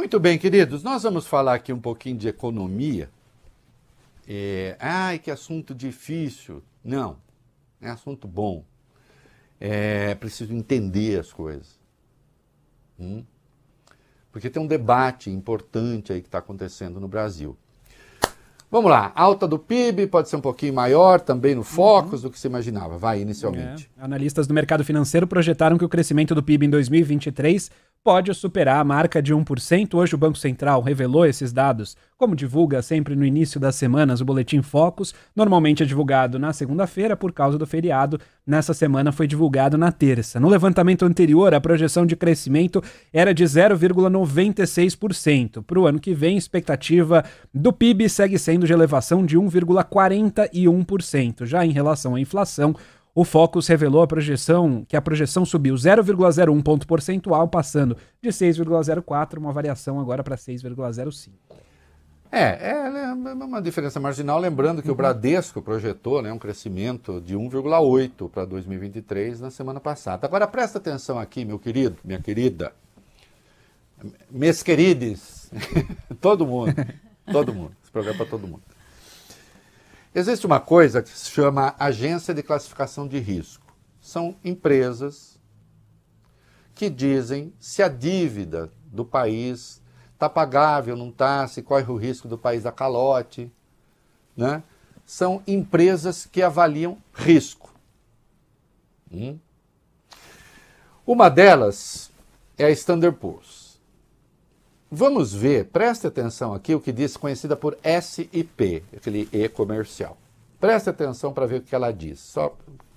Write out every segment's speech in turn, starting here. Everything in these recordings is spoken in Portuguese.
Muito bem, queridos, nós vamos falar aqui um pouquinho de economia. É, ai, que assunto difícil. Não, é assunto bom. É preciso entender as coisas. Hum? Porque tem um debate importante aí que está acontecendo no Brasil. Vamos lá, alta do PIB pode ser um pouquinho maior também no Focus uhum. do que se imaginava, vai inicialmente. É. Analistas do mercado financeiro projetaram que o crescimento do PIB em 2023 pode superar a marca de 1%. Hoje o Banco Central revelou esses dados, como divulga sempre no início das semanas o boletim Focus, normalmente é divulgado na segunda-feira por causa do feriado. Nessa semana foi divulgado na terça. No levantamento anterior, a projeção de crescimento era de 0,96%. Para o ano que vem, a expectativa do PIB segue sendo de elevação de 1,41%. Já em relação à inflação, o Focus revelou a projeção que a projeção subiu 0,01 ponto percentual, passando de 6,04, uma variação agora para 6,05. É, é, é uma diferença marginal, lembrando que uhum. o Bradesco projetou né, um crescimento de 1,8 para 2023 na semana passada. Agora presta atenção aqui, meu querido, minha querida, meus queridos, todo mundo, todo mundo, esse programa é para todo mundo. Existe uma coisa que se chama agência de classificação de risco. São empresas que dizem se a dívida do país está pagável, não está, se corre o risco do país a calote. Né? São empresas que avaliam risco. Hum? Uma delas é a Standard Poor's. Vamos ver, preste atenção aqui o que diz conhecida por SIP, aquele E comercial. Preste atenção para ver o que ela diz. Só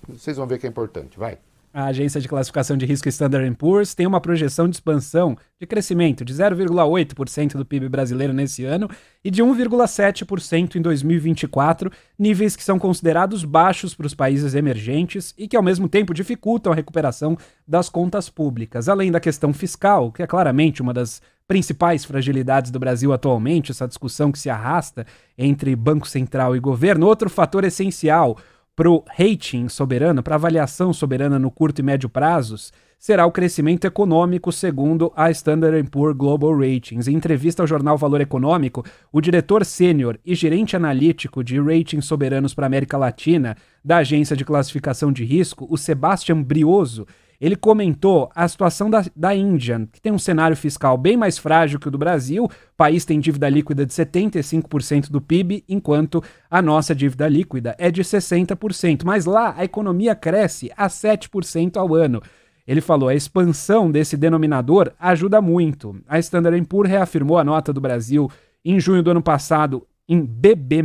vocês vão ver que é importante, vai a agência de classificação de risco Standard Poor's tem uma projeção de expansão de crescimento de 0,8% do PIB brasileiro nesse ano e de 1,7% em 2024, níveis que são considerados baixos para os países emergentes e que ao mesmo tempo dificultam a recuperação das contas públicas, além da questão fiscal, que é claramente uma das principais fragilidades do Brasil atualmente, essa discussão que se arrasta entre Banco Central e governo. Outro fator essencial, para o rating soberano, para avaliação soberana no curto e médio prazos, será o crescimento econômico, segundo a Standard Poor's Global Ratings. Em entrevista ao jornal Valor Econômico, o diretor sênior e gerente analítico de ratings soberanos para a América Latina da agência de classificação de risco, o Sebastian Brioso, ele comentou a situação da, da Índia, que tem um cenário fiscal bem mais frágil que o do Brasil. O país tem dívida líquida de 75% do PIB, enquanto a nossa dívida líquida é de 60%. Mas lá a economia cresce a 7% ao ano. Ele falou: a expansão desse denominador ajuda muito. A Standard Poor's reafirmou a nota do Brasil em junho do ano passado em BB-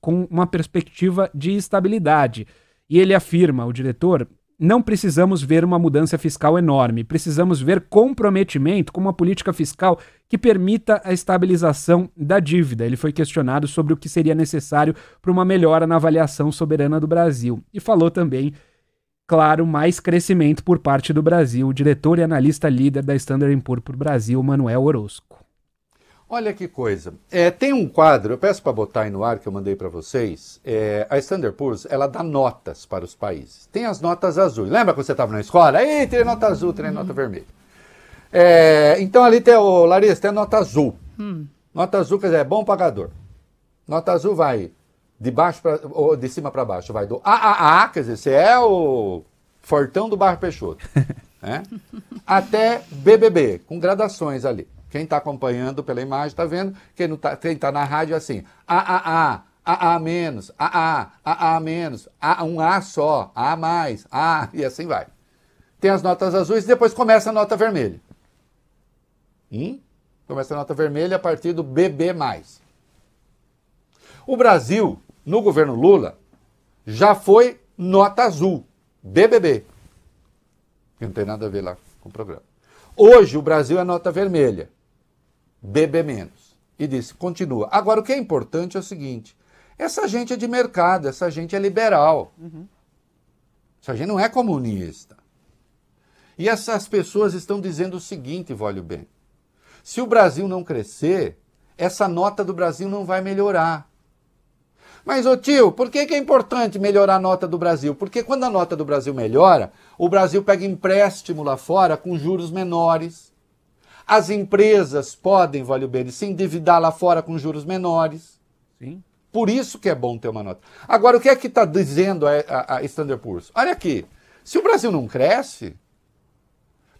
com uma perspectiva de estabilidade. E ele afirma, o diretor, não precisamos ver uma mudança fiscal enorme, precisamos ver comprometimento com uma política fiscal que permita a estabilização da dívida. Ele foi questionado sobre o que seria necessário para uma melhora na avaliação soberana do Brasil e falou também, claro, mais crescimento por parte do Brasil, o diretor e analista líder da Standard Poor's Brasil, Manuel Orozco. Olha que coisa. É, tem um quadro, eu peço para botar aí no ar que eu mandei para vocês. É, a Standard Poor's, ela dá notas para os países. Tem as notas azuis. Lembra quando você estava na escola? Aí, tem nota azul, tem nota vermelha. É, então ali tem, o Larissa, tem a nota azul. Hum. Nota azul quer dizer, é bom pagador. Nota azul vai de baixo pra, ou de cima para baixo, vai do AAA, quer dizer, você é o fortão do Barro Peixoto. né? até BBB, com gradações ali. Quem está acompanhando pela imagem está vendo, quem está tá na rádio é assim, AAA, A menos, A A menos, A, um A só, A mais, A, e assim vai. Tem as notas azuis e depois começa a nota vermelha. Hum? Começa a nota vermelha a partir do BB+. O Brasil, no governo Lula, já foi nota azul, BBB que não tem nada a ver lá com o programa. Hoje o Brasil é nota vermelha, BB menos. E disse, continua. Agora, o que é importante é o seguinte: essa gente é de mercado, essa gente é liberal. Uhum. Essa gente não é comunista. E essas pessoas estão dizendo o seguinte, olha bem: se o Brasil não crescer, essa nota do Brasil não vai melhorar. Mas, ô tio, por que, que é importante melhorar a nota do Brasil? Porque quando a nota do Brasil melhora, o Brasil pega empréstimo lá fora com juros menores. As empresas podem, vale o bem, se endividar lá fora com juros menores. Sim. Por isso que é bom ter uma nota. Agora, o que é que está dizendo a, a, a Standard Poor's? Olha aqui, se o Brasil não cresce,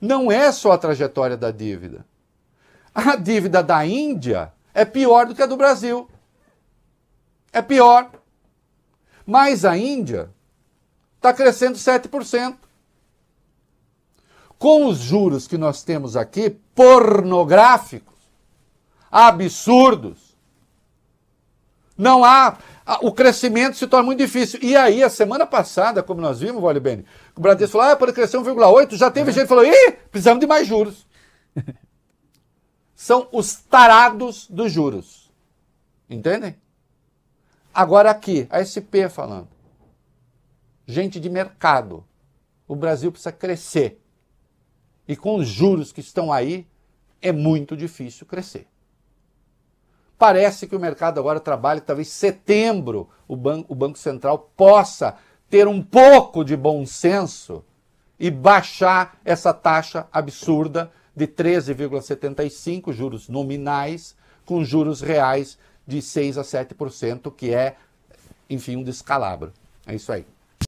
não é só a trajetória da dívida. A dívida da Índia é pior do que a do Brasil é pior. Mas a Índia está crescendo 7%. Com os juros que nós temos aqui, pornográficos, absurdos, não há. O crescimento se torna muito difícil. E aí, a semana passada, como nós vimos, Vale Bene, o Bradesco falou: ah, pode crescer 1,8. Já teve é. gente que falou: ih, precisamos de mais juros. São os tarados dos juros. Entendem? Agora aqui, a SP falando. Gente de mercado. O Brasil precisa crescer. E com os juros que estão aí, é muito difícil crescer. Parece que o mercado agora trabalha, talvez setembro o, banco o Banco Central possa ter um pouco de bom senso e baixar essa taxa absurda de 13,75 juros nominais com juros reais de 6 a 7%, que é, enfim, um descalabro. É isso aí.